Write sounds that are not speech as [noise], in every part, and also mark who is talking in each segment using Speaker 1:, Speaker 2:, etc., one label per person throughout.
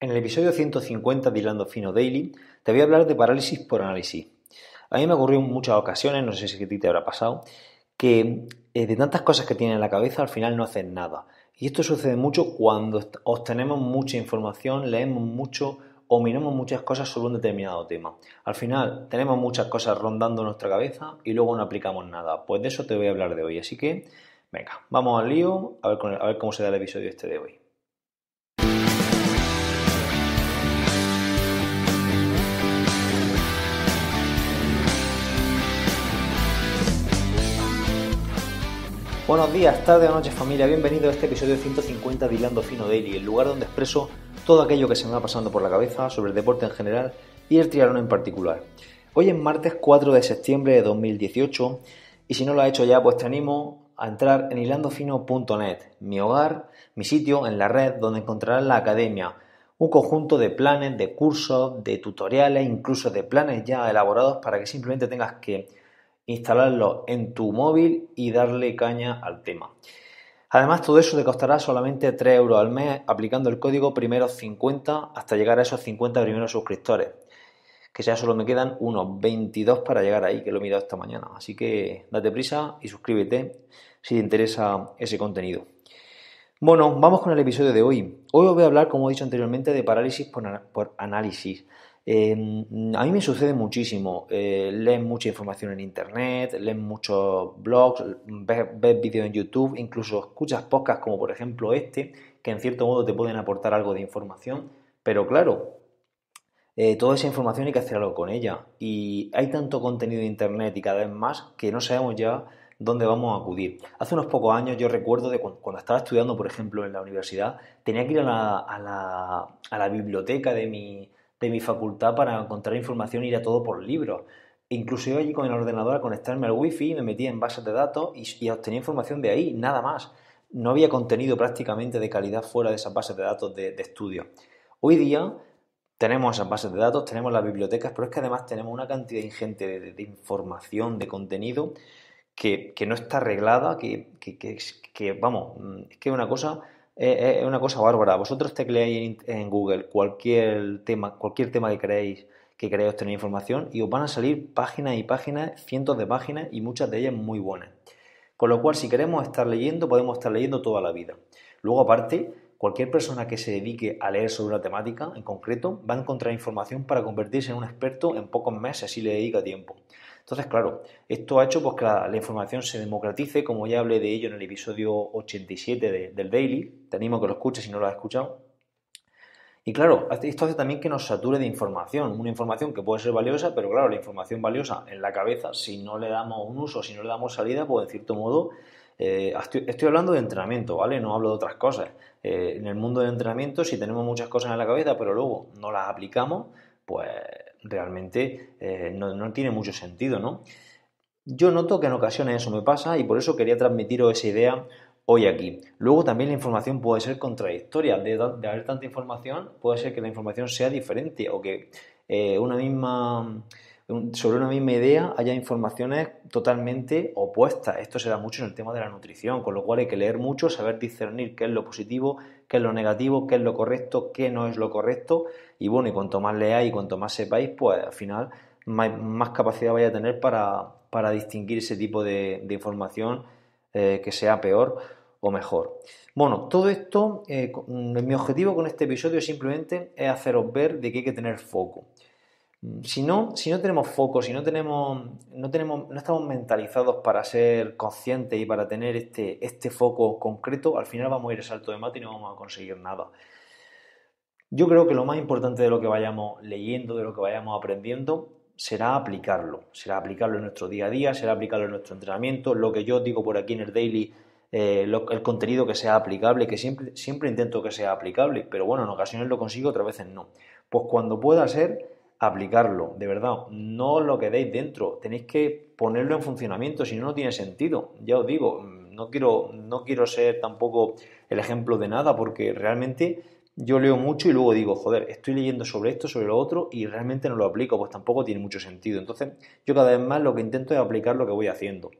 Speaker 1: En el episodio 150 de Hilando Fino Daily te voy a hablar de parálisis por análisis. A mí me ocurrió en muchas ocasiones, no sé si a ti te habrá pasado, que eh, de tantas cosas que tienes en la cabeza al final no haces nada. Y esto sucede mucho cuando obtenemos mucha información, leemos mucho o miramos muchas cosas sobre un determinado tema. Al final tenemos muchas cosas rondando nuestra cabeza y luego no aplicamos nada. Pues de eso te voy a hablar de hoy. Así que, venga, vamos al lío a ver cómo se da el episodio este de hoy. Buenos días, tarde o noche familia, bienvenido a este episodio 150 de Hilando Fino Daily, el lugar donde expreso todo aquello que se me va pasando por la cabeza sobre el deporte en general y el triatlón en particular. Hoy es martes 4 de septiembre de 2018 y si no lo has hecho ya, pues te animo a entrar en hilandofino.net, mi hogar, mi sitio en la red donde encontrarás la academia, un conjunto de planes, de cursos, de tutoriales, incluso de planes ya elaborados para que simplemente tengas que instalarlo en tu móvil y darle caña al tema. Además, todo eso te costará solamente 3 euros al mes aplicando el código primero 50 hasta llegar a esos 50 primeros suscriptores. Que ya solo me quedan unos 22 para llegar ahí, que lo he mirado esta mañana. Así que date prisa y suscríbete si te interesa ese contenido. Bueno, vamos con el episodio de hoy. Hoy os voy a hablar, como he dicho anteriormente, de parálisis por análisis. Em, a mí me sucede muchísimo. Eh, lees mucha información en internet, lees muchos blogs, ves, vídeos en YouTube, incluso escuchas podcasts como por ejemplo este, que en cierto modo te pueden aportar algo de información, pero claro, eh, toda esa información hay que hacer algo con ella. Y hay tanto contenido en internet y cada vez más que no sabemos ya dónde vamos a acudir. Hace unos pocos años yo recuerdo de cuando, cuando estaba estudiando, por ejemplo, en la universidad, tenía que ir a la, a la, a la biblioteca de mi de mi facultad para encontrar información ir a todo por libros. Incluso yo allí con el ordenador a conectarme al wifi, me metía en bases de datos y, obtenía información de ahí, nada más. No había contenido prácticamente de calidad fuera de esas bases de datos de, estudio. Hoy día tenemos esas bases de datos, tenemos las bibliotecas, pero es que además tenemos una cantidad ingente de, información, de contenido que, no está arreglada, que, que, que vamos, es que es una cosa eh, eh, es una cosa bárbara. Vosotros tecleáis en, Google cualquier tema, cualquier tema que creéis que queráis tener información y os van a salir páginas y páginas, cientos de páginas y muchas de ellas muy buenas. Con lo cual, si queremos estar leyendo, podemos estar leyendo toda la vida. Luego, aparte, cualquier persona que se dedique a leer sobre una temática en concreto va a encontrar información para convertirse en un experto en pocos meses si le dedica tiempo. Entonces, claro, esto ha hecho pues, que la, información se democratice, como ya hablé de ello en el episodio 87 del Daily. Te animo que lo escuches si no lo has escuchado. Y claro, esto hace también que nos sature de información, una información que puede ser valiosa, pero claro, la información valiosa en la cabeza, si no le damos un uso, si no le damos salida, pues en cierto modo eh, estoy, hablando de entrenamiento, ¿vale? No hablo de otras cosas. Eh, en el mundo del entrenamiento, si tenemos muchas cosas en la cabeza, pero luego no las aplicamos, pues realmente eh, no, tiene mucho sentido, ¿no? Yo noto que en ocasiones eso me pasa y por eso quería transmitiros esa idea hoy aquí. Luego también la información puede ser contradictoria. De, haber tanta información, puede ser que la información sea diferente o que eh, una misma sobre una misma idea haya informaciones totalmente opuestas. Esto se da mucho en el tema de la nutrición, con lo cual hay que leer mucho, saber discernir qué es lo positivo, qué es lo negativo, qué es lo correcto, qué no es lo correcto. Y bueno, y cuanto más leáis y cuanto más sepáis, pues al final más, capacidad vais a tener para, distinguir ese tipo de, información eh, que sea peor o mejor. Bueno, todo esto, eh, mi objetivo con este episodio simplemente es haceros ver de qué hay que tener foco. Mm, si no, tenemos foco, si no tenemos, no tenemos, no estamos mentalizados para ser conscientes y para tener este, este, foco concreto, al final vamos a ir a salto de mata y no vamos a conseguir nada. Yo creo que lo más importante de lo que vayamos leyendo, de lo que vayamos aprendiendo, será aplicarlo. Será aplicarlo en nuestro día a día, será aplicarlo en nuestro entrenamiento. Lo que yo digo por aquí en el daily, eh, el contenido que sea aplicable, que siempre, siempre intento que sea aplicable, pero bueno, en ocasiones lo consigo, otras veces no. Pues cuando pueda ser aplicarlo, de verdad, no lo quedéis dentro, tenéis que ponerlo en funcionamiento, si no, no tiene sentido, ya os digo, mm, no quiero, no quiero ser tampoco el ejemplo de nada porque realmente yo leo mucho y luego digo, joder, estoy leyendo sobre esto, sobre lo otro y realmente no lo aplico, pues tampoco tiene mucho sentido. Entonces, yo cada vez más lo que intento es aplicar lo que voy haciendo.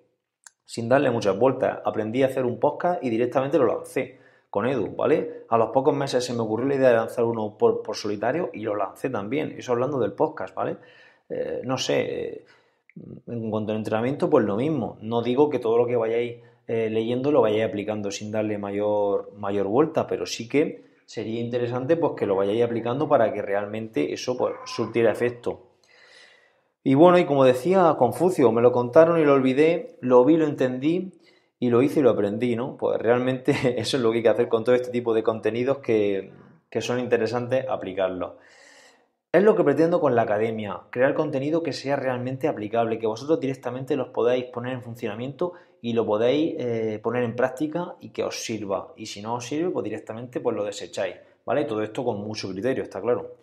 Speaker 1: Sin darle muchas vueltas, aprendí a hacer un podcast y directamente lo lancé con Edu, ¿vale? A los pocos meses se me ocurrió la idea de lanzar uno por, solitario y lo lancé también, eso hablando del podcast, ¿vale? Eh, no sé, eh, en cuanto al entrenamiento, pues lo mismo, no digo que todo lo que vayáis eh, leyendo lo vayáis aplicando sin darle mayor, mayor vuelta, pero sí que sería interesante pues que lo vayáis aplicando para que realmente eso pues, surtiera efecto. Y bueno, y como decía Confucio, me lo contaron y lo olvidé, lo vi, lo entendí, y lo hice y lo aprendí, ¿no? Pues realmente [laughs] eso es lo que hay que hacer con todo este tipo de contenidos que, son interesantes aplicarlos. Es lo que pretendo con la academia, crear contenido que sea realmente aplicable, que vosotros directamente los podáis poner en funcionamiento y lo podáis eh, poner en práctica y que os sirva. Y si no os sirve, pues directamente pues lo desecháis, ¿vale? Todo esto con mucho criterio, está claro.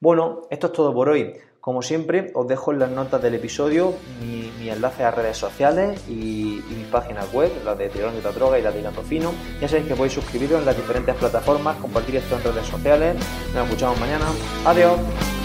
Speaker 1: Bueno, esto es todo por hoy. Como siempre, os dejo en las notas del episodio mi, mi enlace a redes sociales y, mis páginas web, la de Tirón de la Droga y la de Gato Fino. Ya sabéis que podéis suscribiros en las diferentes plataformas, compartir esto en redes sociales. Nos escuchamos mañana. Adiós.